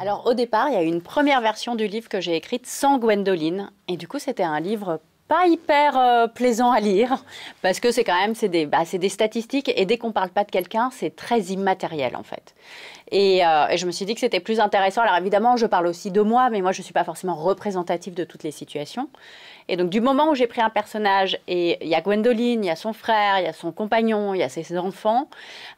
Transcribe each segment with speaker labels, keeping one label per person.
Speaker 1: Alors au départ, il y a une première version du livre que j'ai écrite sans Gwendoline. Et du coup, c'était un livre pas hyper euh, plaisant à lire parce que c'est quand même des bah, des statistiques et dès qu'on parle pas de quelqu'un c'est très immatériel en fait euh, et, je me suis dit que c'était plus intéressant alors évidemment je parle aussi de moi mais moi je ne suis pas forcément représentative de toutes les situations et donc du moment où j'ai pris un personnage et il y a Gwendoline il y a son frère il y a son compagnon il y a ses enfants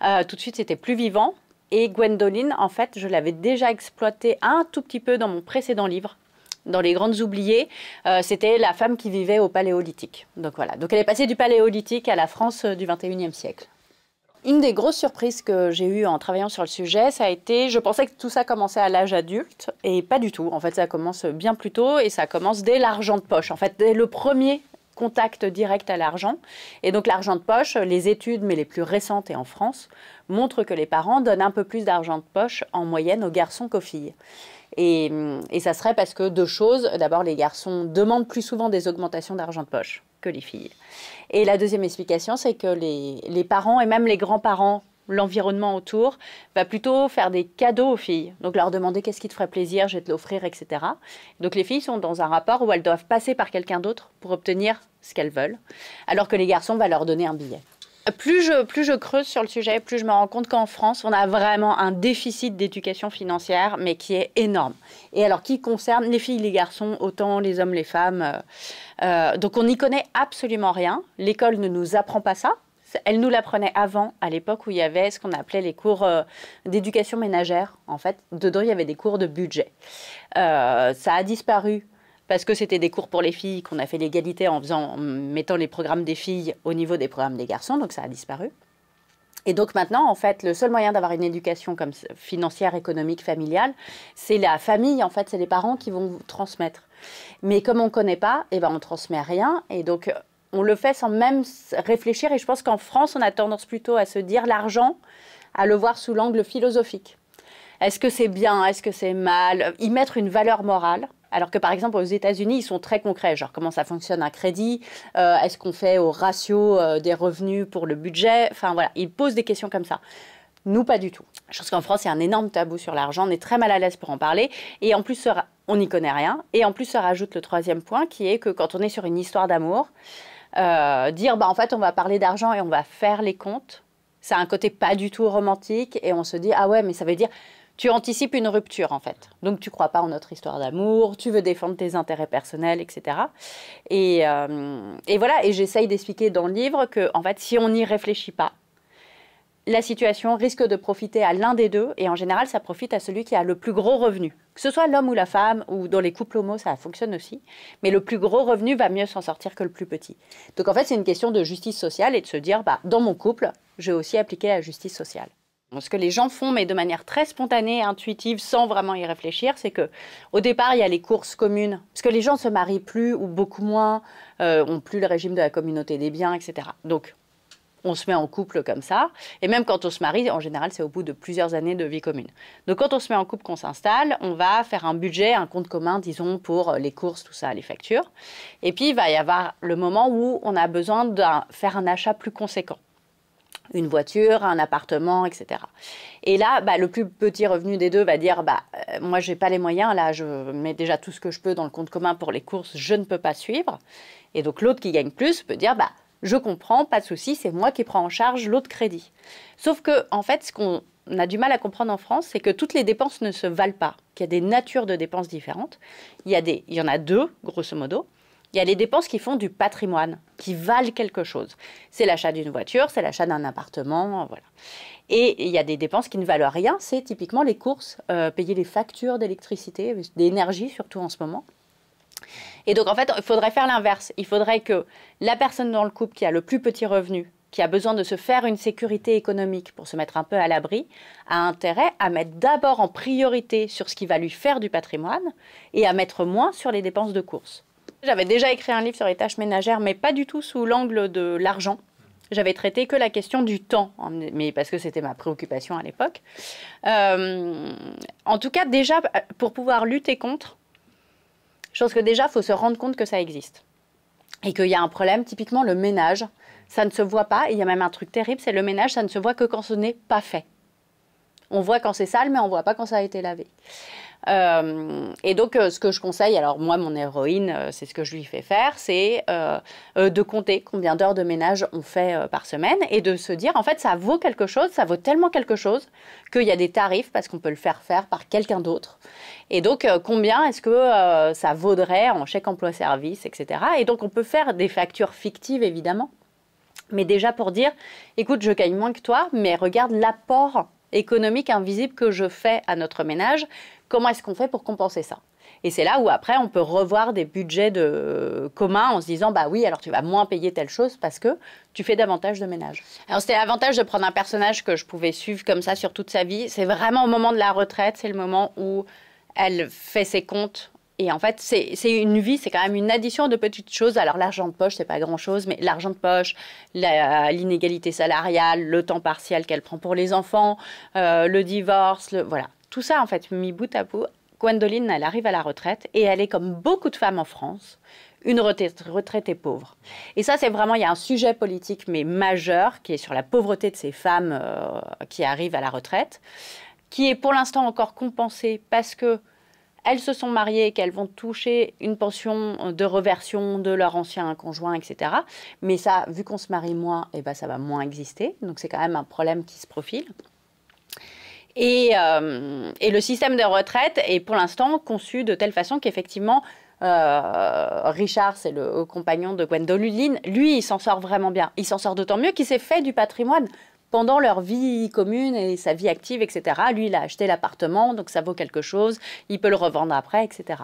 Speaker 1: euh, tout de suite c'était plus vivant et Gwendoline, en fait, je l'avais déjà exploité un tout petit peu dans mon précédent livre, dans Les Grandes Oubliées, euh, c'était la femme qui vivait au Paléolithique. Donc voilà, donc elle est passée du Paléolithique à la France euh, du 21e siècle. Une des grosses surprises que j'ai eues en travaillant sur le sujet, ça a été, je pensais que tout ça commençait à l'âge adulte, et pas du tout. En fait, ça commence bien plus tôt, et ça commence dès l'argent de poche. En fait, dès le premier contact direct à l'argent. Et donc l'argent de poche, les études, mais les plus récentes et en France, montrent que les parents donnent un peu plus d'argent de poche en moyenne aux garçons qu'aux filles. Et, ça serait parce que deux choses. D'abord, les garçons demandent plus souvent des augmentations d'argent de poche que les filles. Et la deuxième explication, c'est que les parents et même les grands-parents l'environnement autour, va plutôt faire des cadeaux aux filles. Donc leur demander qu'est-ce qui te ferait plaisir, je vais te l'offrir, etc. Donc les filles sont dans un rapport où elles doivent passer par quelqu'un d'autre pour obtenir ce qu'elles veulent, alors que les garçons vont leur donner un billet. Plus je, creuse sur le sujet, plus je me rends compte qu'en France, on a vraiment un déficit d'éducation financière, mais qui est énorme. Et alors, qui concerne les filles, les garçons, autant les hommes, les femmes. Euh, euh, donc, on n'y connaît absolument rien. L'école ne nous apprend pas ça. Elle nous l'apprenait avant, à l'époque où il y avait ce qu'on appelait les cours euh, d'éducation ménagère. En fait, dedans, il y avait des cours de budget. Euh, ça a disparu parce que c'était des cours pour les filles, qu'on a fait l'égalité en, mettant les programmes des filles au niveau des programmes des garçons, donc ça a disparu. Et donc maintenant, en fait, le seul moyen d'avoir une éducation comme financière, économique, familiale, c'est la famille, en fait, c'est les parents qui vont vous transmettre. Mais comme on ne connaît pas, eh ben, on ne transmet rien. Et donc, on le fait sans même réfléchir. Et je pense qu'en France, on a tendance plutôt à se dire l'argent, à le voir sous l'angle philosophique. Est-ce que c'est bien Est-ce que c'est mal Y mettre une valeur morale. Alors que par exemple aux États-Unis, ils sont très concrets, genre comment ça fonctionne un crédit, euh, est-ce qu'on fait au ratio euh, des revenus pour le budget, enfin voilà, ils posent des questions comme ça. Nous, pas du tout. Je pense qu'en France, il y a un énorme tabou sur l'argent, on est très mal à l'aise pour en parler, et en plus, on n'y connaît rien, et en plus se rajoute le troisième point qui est que quand on est sur une histoire d'amour, euh, dire, bah, en fait, on va parler d'argent et on va faire les comptes, C'est un côté pas du tout romantique et on se dit, ah ouais, mais ça veut dire, tu anticipes une rupture en fait. Donc tu crois pas en notre histoire d'amour, tu veux défendre tes intérêts personnels, etc. Et, euh, et voilà, et j'essaye d'expliquer dans le livre que, en fait, si on n'y réfléchit pas, la situation risque de profiter à l'un des deux, et en général, ça profite à celui qui a le plus gros revenu. Que ce soit l'homme ou la femme, ou dans les couples homo, ça fonctionne aussi, mais le plus gros revenu va mieux s'en sortir que le plus petit. Donc en fait, c'est une question de justice sociale et de se dire, bah, dans mon couple, je vais aussi appliquer la justice sociale. Ce que les gens font, mais de manière très spontanée, intuitive, sans vraiment y réfléchir, c'est que au départ, il y a les courses communes, parce que les gens se marient plus ou beaucoup moins, euh, ont plus le régime de la communauté des biens, etc. Donc on se met en couple comme ça. Et même quand on se marie, en général, c'est au bout de plusieurs années de vie commune. Donc quand on se met en couple, qu'on s'installe, on va faire un budget, un compte commun, disons, pour euh, les courses, tout ça, les factures. Et puis, il va y avoir le moment où on a besoin de faire un achat plus conséquent une voiture, un appartement, etc. Et là, bah, le plus petit revenu des deux va dire bah, euh, Moi, je n'ai pas les moyens, là, je mets déjà tout ce que je peux dans le compte commun pour les courses, je ne peux pas suivre. Et donc, l'autre qui gagne plus peut dire bah, je comprends, pas de souci, c'est moi qui prends en charge l'autre crédit. Sauf que, en fait, ce qu'on a du mal à comprendre en France, c'est que toutes les dépenses ne se valent pas, qu'il y a des natures de dépenses différentes. Il y, a des, en a deux, grosso modo. Il y a les dépenses qui font du patrimoine, qui valent quelque chose. C'est l'achat d'une voiture, c'est l'achat d'un appartement, voilà. Et il y a des dépenses qui ne valent rien, c'est typiquement les courses, euh, payer les factures d'électricité, d'énergie surtout en ce moment. Et donc, en fait, il faudrait faire l'inverse. Il faudrait que la personne dans le couple qui a le plus petit revenu, qui a besoin de se faire une sécurité économique pour se mettre un peu à l'abri, a intérêt à mettre d'abord en priorité sur ce qui va lui faire du patrimoine et à mettre moins sur les dépenses de course. J'avais déjà écrit un livre sur les tâches ménagères, mais pas du tout sous l'angle de l'argent. J'avais traité que la question du temps, mais parce que c'était ma préoccupation à l'époque. Euh, en tout cas, déjà, pour pouvoir lutter contre, je pense que déjà, il faut se rendre compte que ça existe et qu'il y a un problème, typiquement le ménage. Ça ne se voit pas, il y a même un truc terrible, c'est le ménage, ça ne se voit que quand ce n'est pas fait. On voit quand c'est sale, mais on ne voit pas quand ça a été lavé. Euh, et donc, euh, ce que je conseille, alors moi, mon héroïne, euh, c'est ce que je lui fais faire, c'est de compter combien d'heures de ménage on fait par semaine et de se dire, en fait, ça vaut quelque chose, ça vaut tellement quelque chose qu'il y a des tarifs parce qu'on peut le faire faire par quelqu'un d'autre. Et donc, combien est-ce que ça vaudrait en chèque emploi-service, etc. Et donc, on peut faire des factures fictives, évidemment. Mais déjà pour dire, écoute, je gagne moins que toi, mais regarde l'apport économique invisible que je fais à notre ménage, comment est-ce qu'on fait pour compenser ça et c'est là où après on peut revoir des budgets de, euh, communs en se disant bah oui alors tu vas moins payer telle chose parce que tu fais davantage de ménage. Alors c'était l'avantage de prendre un personnage que je pouvais suivre comme ça sur toute sa vie. C'est vraiment au moment de la retraite, c'est le moment où elle fait ses comptes et en fait, c'est une vie, c'est quand même une addition de petites choses. Alors l'argent de poche, c'est pas grand-chose, mais l'argent de poche, l'inégalité salariale, le temps partiel qu'elle prend pour les enfants, euh, le divorce, voilà. Tout ça, en fait, mis bout à bout, Gwendoline, elle arrive à la retraite et elle est comme beaucoup de femmes en France, une retraite, retraitée pauvre. Et ça, c'est vraiment, il y a un sujet politique, mais majeur, qui est sur la pauvreté de ces femmes euh, qui arrivent à la retraite, qui est pour l'instant encore compensée parce que elles se sont mariées et qu'elles vont toucher une pension euh, de reversion de leur ancien conjoint, etc. Mais ça, vu qu'on se marie moins, eh ben, ça va moins exister. Donc c'est quand même un problème qui se profile. Et, euh, le système de retraite est pour l'instant conçu de telle façon qu'effectivement, euh, Richard, c'est le compagnon de Gwendoline, lui, il s'en sort vraiment bien. Il s'en sort d'autant mieux qu'il s'est fait du patrimoine pendant leur vie commune et sa vie active, etc. Lui, il a acheté l'appartement, donc ça vaut quelque chose, il peut le revendre après, etc.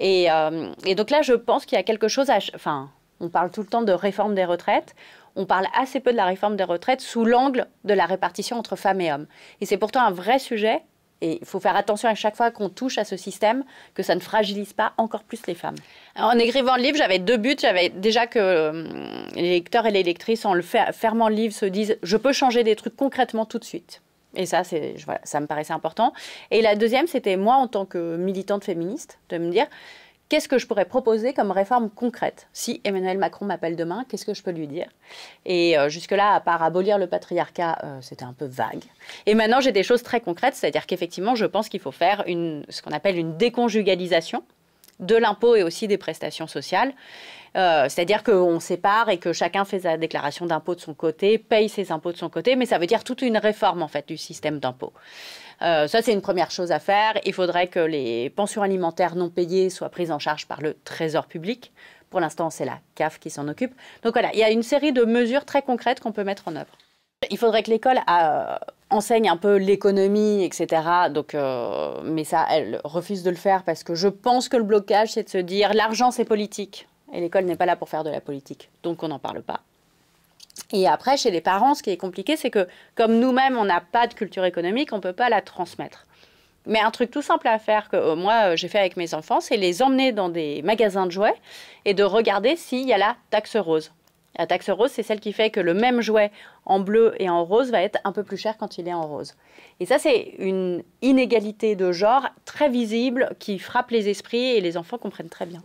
Speaker 1: Euh, et, donc là, je pense qu'il y a quelque chose à... Enfin, on parle tout le temps de réforme des retraites. On parle assez peu de la réforme des retraites sous l'angle de la répartition entre femmes et hommes. Et c'est pourtant un vrai sujet et il faut faire attention à chaque fois qu'on touche à ce système, que ça ne fragilise pas encore plus les femmes. en écrivant le livre, j'avais deux buts. J'avais déjà que euh, les lecteurs et les lectrices, en le fermant le livre, se disent je peux changer des trucs concrètement tout de suite. Et ça, ça me paraissait important. Et la deuxième, c'était moi, en tant que militante féministe, de me dire qu'est-ce que je pourrais proposer comme réforme concrète Si Emmanuel Macron m'appelle demain, qu'est-ce que je peux lui dire Et euh, jusque-là, à part abolir le patriarcat, euh, c'était un peu vague. Et maintenant, j'ai des choses très concrètes, c'est-à-dire qu'effectivement, je pense qu'il faut faire ce qu'on appelle une déconjugalisation de l'impôt et aussi des prestations sociales. Euh, c'est-à-dire qu'on sépare et que chacun fait sa déclaration d'impôt de son côté, paye ses impôts de son côté, mais ça veut dire toute une réforme en fait du système d'impôt. Euh, ça, c'est une première chose à faire. Il faudrait que les pensions alimentaires non payées soient prises en charge par le Trésor public. Pour l'instant, c'est la CAF qui s'en occupe. Donc voilà, il y a une série de mesures très concrètes qu'on peut mettre en œuvre. Il faudrait que l'école euh, enseigne un peu l'économie, etc. Euh, mais ça, elle refuse de le faire parce que je pense que le blocage, c'est de se dire l'argent, c'est politique. Et l'école n'est pas là pour faire de la politique. Donc on n'en parle pas. Et après, chez les parents, ce qui est compliqué, c'est que comme nous-mêmes, on n'a pas de culture économique, on ne peut pas la transmettre. Mais un truc tout simple à faire que euh, moi euh, j'ai fait avec mes enfants, c'est les emmener dans des magasins de jouets et de regarder s'il y a la taxe rose. La taxe rose, c'est celle qui fait que le même jouet en bleu et en rose va être un peu plus cher quand il est en rose. Et ça, c'est une inégalité de genre très visible qui frappe les esprits et les enfants comprennent très bien.